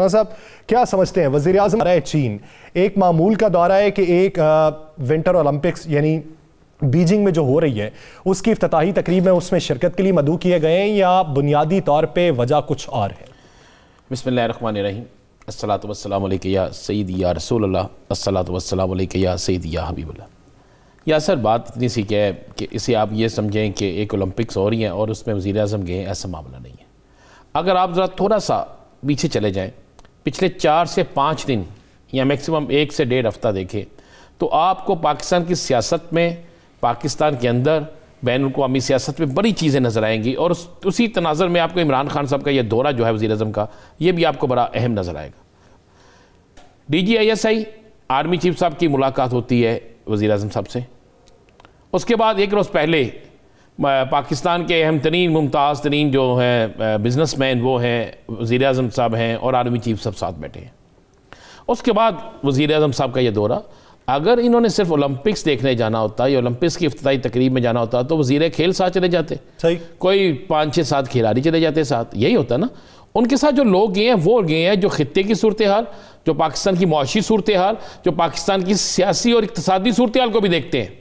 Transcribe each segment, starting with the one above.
साहब क्या समझते हैं वजीर अजम है चीन एक मामूल का दौरा है कि एक विंटर ओलंपिक्स यानी बीजिंग में जो हो रही है उसकी अफ्ताही तकरीब में उसमें शिरकत के लिए मदू किए गए हैं या बुनियादी तौर पर वजह कुछ और है बसमीम असलात वसलाम या सईद या रसूल असलात वसलाम या सईद या हबीबुल्ला या सर बात इतनी सी क्या है कि इसे आप ये समझें कि एक ओलंपिक्स हो रही है और उसमें वज़ी अजम गए ऐसा मामला नहीं है अगर आप ज़रा थोड़ा सा पीछे चले जाएँ पिछले चार से पाँच दिन या मैक्सिमम एक से डेढ़ हफ्ता देखें तो आपको पाकिस्तान की सियासत में पाकिस्तान के अंदर बैन अवी सियासत में बड़ी चीज़ें नज़र आएंगी और उस, उसी तनाजर में आपको इमरान खान साहब का यह दौरा जो है वजी अजम का ये भी आपको बड़ा अहम नज़र आएगा D G I S I army chief साहब की मुलाकात होती है वज़ी अजम साहब से उसके बाद एक रोज़ पहले पाकिस्तान के अहम तरीन मुमताज़ तरीन जो हैं बिज़नस मैन वो हैं वज़ी अजम साहब हैं और आर्मी चीफ सब साथ बैठे हैं उसके बाद वज़ी अजम साहब का ये दौरा अगर इन्होंने सिर्फ ओलंपिक्स देखने जाना होता या ओलंपिक्स की अफ्ताही तकरीब में जाना होता तो वजीर खेल साथ चले जाते सही कोई पाँच छः सात खिलाड़ी चले जाते साथ यही होता ना उनके साथ जो लोग गए हैं वो गए हैं जो खत्े की सूरत हाल जो पाकिस्तान की मुआशी सूरत हाल जो पाकिस्तान की सियासी और इकतदी सूरत हाल को भी देखते हैं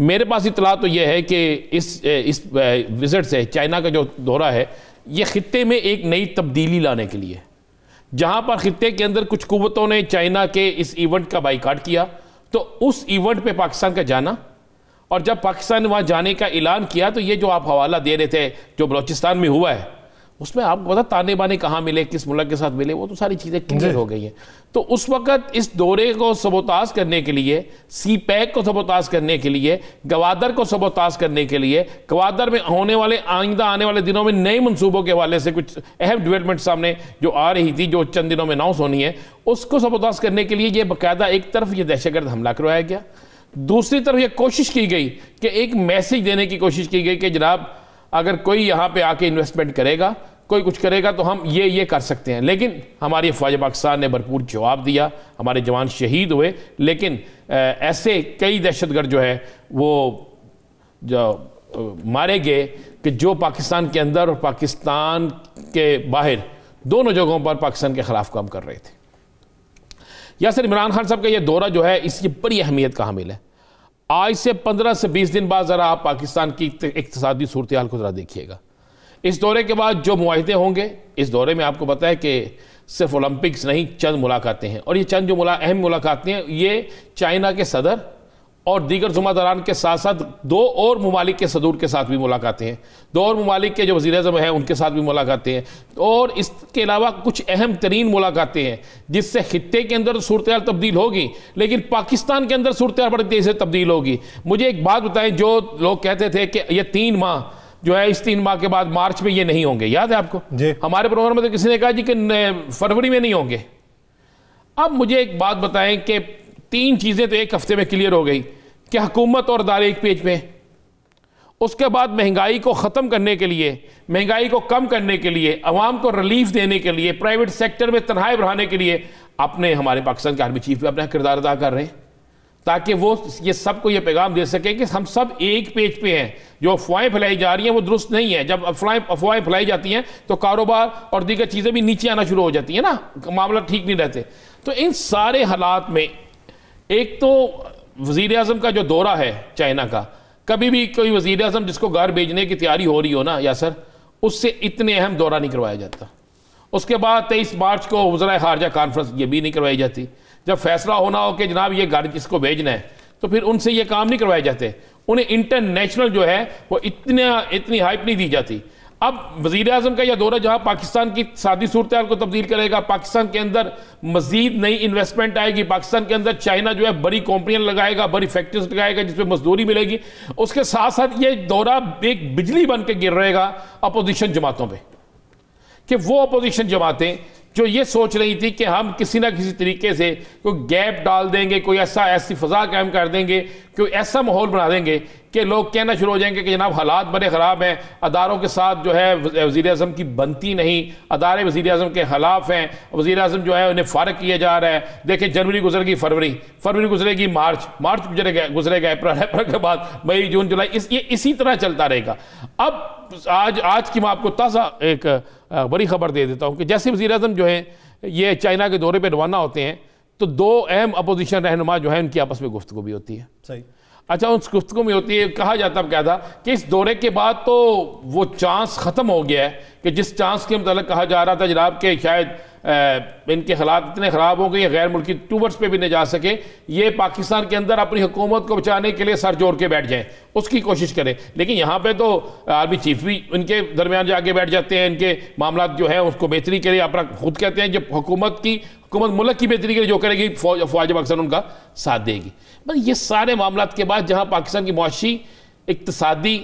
मेरे पास इतला तो यह है कि इस इस विज़िट से चाइना का जो दौरा है ये ख़त्े में एक नई तब्दीली लाने के लिए जहाँ पर ख़त्े के अंदर कुछ कुतों ने चाइना के इस इवेंट का बाइकाट किया तो उस इवेंट पर पाकिस्तान का जाना और जब पाकिस्तान वहाँ जाने का ऐलान किया तो ये जो आप हवाला दे रहे थे जो बलोचिस्तान में हुआ है उसमें आपको पता ताने बाने कहाँ मिले किस मुल्क के साथ मिले वो तो सारी चीज़ें क्लियर हो गई हैं तो उस वक्त इस दौरे को सबोताज करने के लिए सी पैक को सबोताज करने के लिए गवादर को सबोताज करने के लिए गवादर में होने वाले आइंदा आने वाले दिनों में नए मनसूबों के हवाले से कुछ अहम डेवलपमेंट सामने जो आ रही थी जो चंद दिनों में अनाउंस होनी है उसको सबोताज करने के लिए ये बाकायदा एक तरफ ये दहशतगर्द हमला करवाया गया दूसरी तरफ ये कोशिश की गई कि एक मैसेज देने की कोशिश की गई कि जनाब अगर कोई यहाँ पे आके इन्वेस्टमेंट करेगा कोई कुछ करेगा तो हम ये ये कर सकते हैं लेकिन हमारी फौज पाकिस्तान ने भरपूर जवाब दिया हमारे जवान शहीद हुए लेकिन ऐसे कई दहशत जो है वो जो मारे गए कि जो पाकिस्तान के अंदर और पाकिस्तान के बाहर दोनों जगहों पर पाकिस्तान के ख़िलाफ़ काम कर रहे थे यासर इमरान खान साहब का यह दौरा जो है इसकी बड़ी अहमियत का हामिल है आज से पंद्रह से बीस दिन बाद ज़रा आप पाकिस्तान की इकतदी सूरत हाल को ज़रा देखिएगा इस दौरे के बाद जो मुहिदे होंगे इस दौरे में आपको पता है कि सिर्फ ओलंपिक्स नहीं चंद मुलाकातें हैं और ये चंद जो मुला अहम मुलाकातें हैं ये चाइना के सदर और दीगर जुम्मेदारान के साथ साथ दो और ममालिक के सदूर के साथ भी मुलाकातें हैं दो और ममालिक के जो वजी अजम हैं उनके साथ भी मुलाकातें हैं और इसके अलावा कुछ अहम तरीन मुलाकातें हैं जिससे खत्े के अंदर सूरत तब्दील होगी लेकिन पाकिस्तान के अंदर सूरत बड़ी तेज़ी से तब्दील होगी मुझे एक बात बताएं जो लोग कहते थे कि यह तीन माह जो है इस तीन माह के बाद मार्च में ये नहीं होंगे याद है आपको हमारे प्रोग्राम में तो किसी ने कहा जी कि फरवरी में नहीं होंगे अब मुझे एक बात बताएं कि तीन चीज़ें तो एक हफ्ते में क्लियर हो गई कि हुकूमत और दारे एक पेज में उसके बाद महंगाई को ख़त्म करने के लिए महंगाई को कम करने के लिए अवाम को रिलीफ देने के लिए प्राइवेट सेक्टर में तनहाई बढ़ाने के लिए अपने हमारे पाकिस्तान के आर्मी चीफ भी अपना किरदार अदा कर रहे हैं ताकि वो ये सबको ये पैगाम दे सके कि हम सब एक पेज पे हैं जो अफवाहें फैलाई जा रही हैं वो दुरुस्त नहीं है जब अफवाहें अफवाहें फैलाई जाती हैं तो कारोबार और दीगर चीज़ें भी नीचे आना शुरू हो जाती हैं ना मामला ठीक नहीं रहते तो इन सारे हालात में एक तो वजीर अजम का जो दौरा है चाइना का कभी भी कोई वज़ी अजम जिसको घर भेजने की तैयारी हो रही हो ना या सर उससे इतने अहम दौरा नहीं करवाया जाता उसके बाद तेईस मार्च को वजरा खारजा कॉन्फ्रेंस ये भी नहीं करवाई जाती जब फैसला होना हो कि जनाब ये गाड़ी किसको भेजना है तो फिर उनसे ये काम नहीं करवाए जाते उन्हें इंटरनेशनल जो है वो इतना इतनी हाइप नहीं दी जाती अब वजीर अजम का यह दौरा जहाँ पाकिस्तान की सादी सूरत को तब्दील करेगा पाकिस्तान के अंदर मजीद नई इन्वेस्टमेंट आएगी पाकिस्तान के अंदर चाइना जो है बड़ी कंपनियां लगाएगा बड़ी फैक्ट्रीज लगाएगा जिसमें मजदूरी मिलेगी उसके साथ साथ ये दौरा एक बिजली बन के गिर रहेगा अपोजिशन जमातों पर कि वो अपोजिशन जमातें जो ये सोच रही थी कि हम किसी ना किसी तरीके से कोई गैप डाल देंगे कोई ऐसा ऐसी फजा कायम कर देंगे क्योंकि ऐसा माहौल बना देंगे कि लोग कहना शुरू हो जाएंगे कि जनाब हालात बड़े ख़राब हैं अदारों के साथ जो है वज़ी अजम की बनती नहीं अदारे वज़ी अजम के खिलाफ हैं वज़ी अजम जो है उन्हें फ़र्क किया जा रहा है देखिए जनवरी गुजरेगी फरवरी फरवरी गुजरेगी मार्च मार्च गुजरेगा गुजरेगा अप्रैल अप्रैल के बाद मई जून जुलाई इस ये इसी तरह चलता रहेगा अब आज आज की मैं आपको ताज़ा एक बड़ी खबर दे देता हूँ कि जैसे वज़ी अजम जो है ये चाइना के दौरे पर रवाना होते हैं तो दो अहम अपोजिशन रहनुमा जो है उनकी आपस में गुफ्तु भी होती है सही अच्छा उस गुफ्तु में होती है कहा जाता क्या था कि इस दौरे के बाद तो वो चांस ख़त्म हो गया है कि जिस चांस के मतलब कहा जा रहा था जनाब के शायद इनके हालात इतने ख़राब हो गए ये गैर मुल्की ट्यूबर्स पे भी नहीं जा सके ये पाकिस्तान के अंदर अपनी हुकूमत को बचाने के लिए सर जोड़ के बैठ जाएं उसकी कोशिश करें लेकिन यहाँ पे तो आर्मी चीफ भी इनके दरमियान जाके बैठ जाते हैं इनके मामला जो है उसको बेहतरी के लिए अपना खुद कहते हैं जब हुकूमत की हुकूमत मुल्क की बेहतरी के लिए जो करेगी फौज फौज उनका साथ देगी बस ये सारे मामला के बाद जहाँ पाकिस्तान की मुशी इकतदी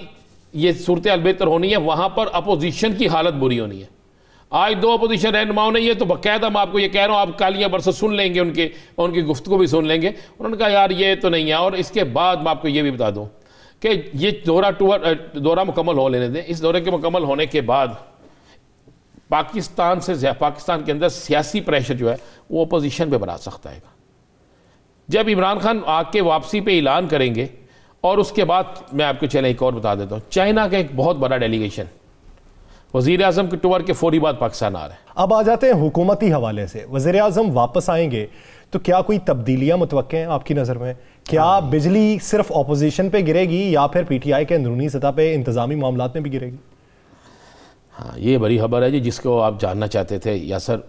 ये सूरत बेहतर होनी है वहाँ पर अपोजिशन की हालत बुरी होनी है आज दो अपोजिशन रहनुमाओं ने ये तो बकायदा मैं आपको ये कह रहा हूँ आप कालियाँ बरसों सुन लेंगे उनके उनकी गुफ्तु भी सुन लेंगे उन्होंने कहा यार ये तो नहीं है और इसके बाद मैं आपको ये भी बता दूँ कि ये दौरा टूर दौरा मुकम्मल हो लेने दें इस दौरे के मुकम्मल होने के बाद पाकिस्तान से पाकिस्तान के अंदर सियासी प्रेशर जो है वो अपोजिशन पर बना सकता है जब इमरान खान आके वापसी पर ऐलान करेंगे और उसके बाद मैं आपको चले एक और बता देता हूँ चाइना का एक बहुत बड़ा डेलीगेशन वजीर अजम के टूर के फौरी बाद पाकिस्तान आ रहे हैं अब आ जाते हैं हुकूमती हवाले से वजीर अजम वापस आएंगे तो क्या कोई तब्दीलियां मुतव हैं आपकी नज़र में क्या बिजली सिर्फ अपोजिशन पर गिरेगी या फिर पी टी आई के अंदरूनी सतह पर इंतजामी मामला में भी गिरेगी हाँ ये बड़ी खबर है जी जिसको आप जानना चाहते थे या सर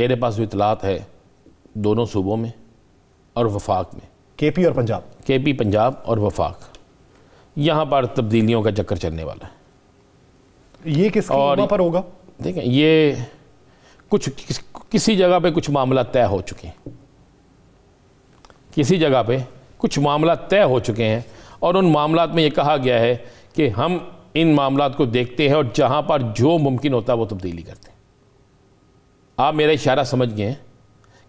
मेरे पास जो इतलात है दोनों सूबों में और वफाक में के पी और पंजाब के पी पंजाब और वफाक यहाँ पर तब्दीलियों का चक्कर चलने वाला है ये किस और पर होगा देखें ये कुछ किस, किसी जगह पे कुछ मामला तय हो चुके हैं किसी जगह पे कुछ मामला तय हो चुके हैं और उन मामला में ये कहा गया है कि हम इन मामला को देखते हैं और जहां पर जो मुमकिन होता है वो तब्दीली करते हैं आप मेरा इशारा समझ गए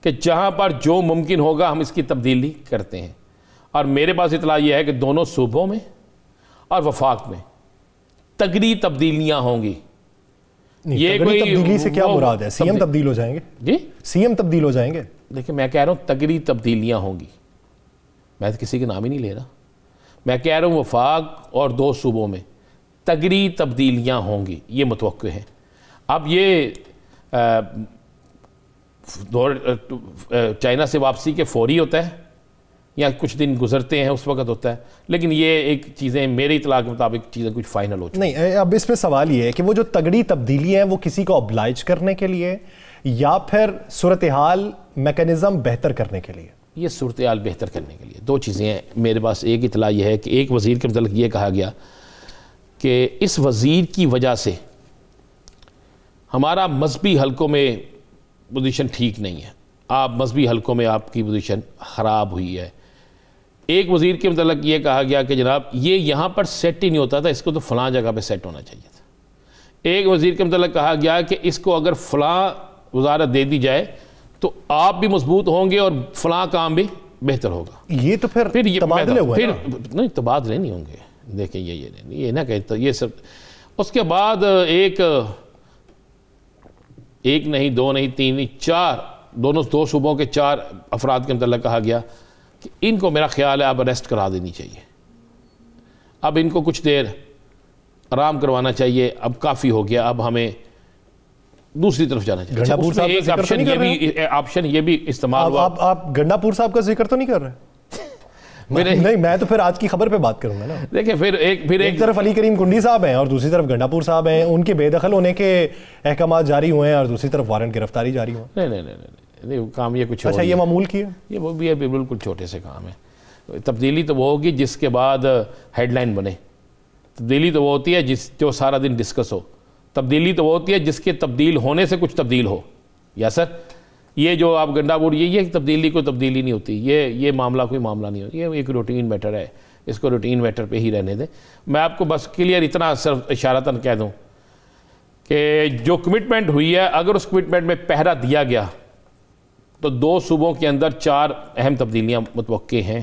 कि जहां पर जो मुमकिन होगा हम इसकी तब्दीली करते हैं और मेरे पास इतला यह है कि दोनों सूबों में और वफाक में तगड़ी तब्दीलियां होंगी ये कोई तब्दीली से क्या मुराद है सीएम तब्दील हो जाएंगे जी सीएम तब्दील हो जाएंगे देखिए मैं कह रहा हूँ तगड़ी तब्दीलियां होंगी मैं तो किसी के नाम ही नहीं ले रहा मैं कह रहा हूँ वफाक और दो सूबों में तगड़ी तब्दीलियां होंगी ये मुतव है अब ये चाइना से वापसी के फौरी होता है या कुछ दिन गुजरते हैं उस वक्त होता है लेकिन ये एक चीज़ें मेरी इतला के मुताबिक चीज़ें कुछ फाइनल हो नहीं अब इस पर सवाल ये है कि वो जो तगड़ी तब्दीली है वो किसी को अब्लाइज करने के लिए या फिर सूरत हाल मेकनिज़म बेहतर करने के लिए ये सूरत हाल बेहतर करने के लिए दो चीज़ें हैं मेरे पास एक इतला यह है कि एक वज़ीर के मतलब ये कहा गया कि इस वज़ीर की वजह से हमारा मजहबी हलकों में पोजीशन ठीक नहीं है आप मजहबी हलकों में आपकी पोजीशन ख़राब हुई है एक वज़ीर के मतलब ये कहा गया कि जनाब ये यहाँ पर सेट ही नहीं होता था इसको तो फलां जगह पर सेट होना चाहिए था एक वज़ीर के मतलब कहा गया कि इसको अगर फलां वजारत दे दी जाए तो आप भी मजबूत होंगे और फलां काम भी बेहतर होगा ये तो फिर फिर ये तबादले हुए फिर नहीं तबादले नहीं होंगे देखें ये ये नहीं ये ना कहते तो ये सब उसके बाद एक एक नहीं दो नहीं तीन नहीं चार दोनों दो सूबों के चार अफराद के मतलब कहा गया कि इनको मेरा ख्याल है अब अरेस्ट करा देनी चाहिए अब इनको कुछ देर आराम करवाना चाहिए अब काफ़ी हो गया अब हमें दूसरी तरफ जाना चाहिए ऑप्शन तो ये भी ऑप्शन ये भी इस्तेमाल हुआ आप गंडापुर साहब का जिक्र तो नहीं कर रहे मेरे नहीं मैं तो फिर आज की खबर पे बात करूंगा ना देखिए फिर एक फिर एक, एक तरफ अली करीम कुंडी साहब हैं और दूसरी तरफ गंडापुर साहब हैं उनके बेदखल होने के अहकाम जारी हुए हैं और दूसरी तरफ वारंट गिरफ्तारी जारी नहीं नहीं नहीं नहीं नहीं काम ये कुछ अच्छा ये मामूल की है ये वो भी अभी बिल्कुल छोटे से काम है तब्दीली तो वो होगी जिसके बाद हेडलाइन बने तब्दीली तो वो होती है जिस जो सारा दिन डिस्कस हो तब्दीली तो वो होती है जिसके तब्दील होने से कुछ तब्दील हो या सर ये जो आप गंडा बोल ये ये तब्दीली कोई तब्दीली नहीं होती ये ये मामला कोई मामला नहीं होती ये एक रूटीन मैटर है इसको रूटीन मैटर पे ही रहने दें मैं आपको बस क्लियर इतना सिर्फ इशारतन कह दूँ कि जो कमिटमेंट हुई है अगर उस कमिटमेंट में पहरा दिया गया तो दो सूबों के अंदर चार अहम तब्दीलियाँ मतवक़ हैं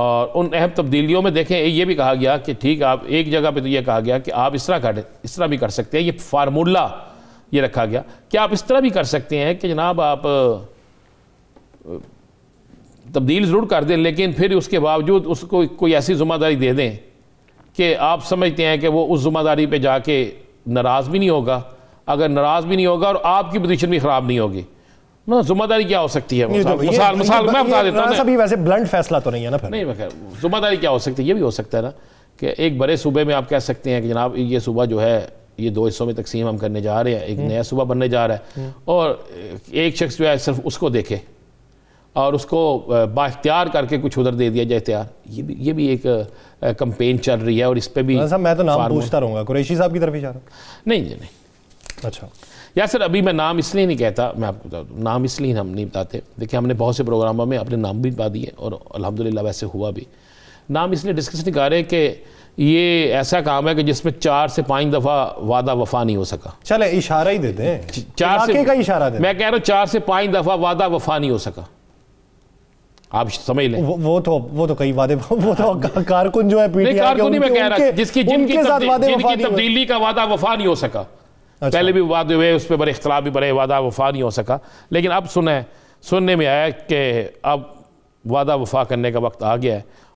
और उन अहम तब्दीलियों में देखें ये भी कहा गया कि ठीक आप एक जगह पे तो ये कहा गया कि आप इस तरह कर इस तरह भी कर सकते हैं ये फार्मूला ये रखा गया कि आप इस तरह भी कर सकते हैं कि जनाब आप तब्दील ज़रूर कर दें लेकिन फिर उसके बावजूद उसको कोई ऐसी ज़िम्मेदारी दे दें कि आप समझते हैं कि वो उस ज़िम्मेदारी पर जाके नाराज़ भी नहीं होगा अगर नाराज़ भी नहीं होगा और आपकी पोजीशन भी ख़राब नहीं होगी ना जिम्मेदारी क्या हो सकती है मिसाल मिसाल मैं बता देता हूँ हाँ, वैसे ब्लंट फैसला तो नहीं है ना फिर नहीं मैं जिम्मेदारी क्या हो सकती है ये भी हो सकता है ना कि एक बड़े सूबे में आप कह सकते हैं कि जनाब ये सूबा जो है ये दो हिस्सों में तकसीम हम करने जा रहे हैं एक हम्म। नया सूबा बनने जा रहा है हम्म। और एक शख्स जो है सिर्फ उसको देखे और उसको बाख्तियार करके कुछ उधर दे दिया जाए तैयार ये भी ये भी एक कंपेन चल रही है और इस पर भी हाँ, मैं तो नाम पूछता रहूँगा कुरैशी साहब की तरफ ही जा रहा हूँ नहीं नहीं अच्छा या सर अभी मैं नाम इसलिए नहीं कहता मैं आपको बता दूँ नाम इसलिए हम नहीं बताते देखिए हमने बहुत से प्रोग्रामों में अपने नाम भी बता दिए और अलहमदिल्ला वैसे हुआ भी नाम इसलिए डिस्कस नहीं कर रहे कि ये ऐसा काम है कि जिसमें चार से पांच दफा वादा वफा नहीं हो सका चले इशारा ही देते हैं चार से का इशारा दे मैं कह रहा हूँ चार से पांच दफा वादा वफा नहीं हो सका आप समझ लें वो, वो तो वो तो कई वादे वो तो हाँ। कारकुन जो है पीटीआर के उनके, मैं कह रहा जिसकी जिनकी तब्दीली का वादा वफा नहीं हो सका अच्छा। पहले भी वादे हुए उस पर बड़े इख्तलाफ भी बड़े वादा वफा नहीं हो सका लेकिन अब सुने सुनने में आया कि अब वादा वफा करने का वक्त आ गया है